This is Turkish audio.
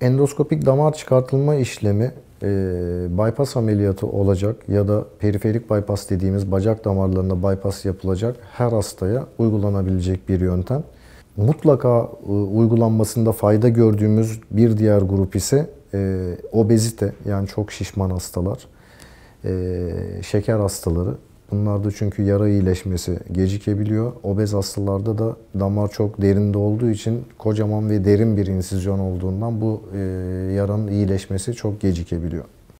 Endoskopik damar çıkartılma işlemi e, bypass ameliyatı olacak ya da periferik bypass dediğimiz bacak damarlarında bypass yapılacak her hastaya uygulanabilecek bir yöntem. Mutlaka e, uygulanmasında fayda gördüğümüz bir diğer grup ise e, obezite yani çok şişman hastalar, e, şeker hastaları Bunlarda çünkü yara iyileşmesi gecikebiliyor. Obez hastalarda da damar çok derinde olduğu için kocaman ve derin bir insizyon olduğundan bu e, yaranın iyileşmesi çok gecikebiliyor.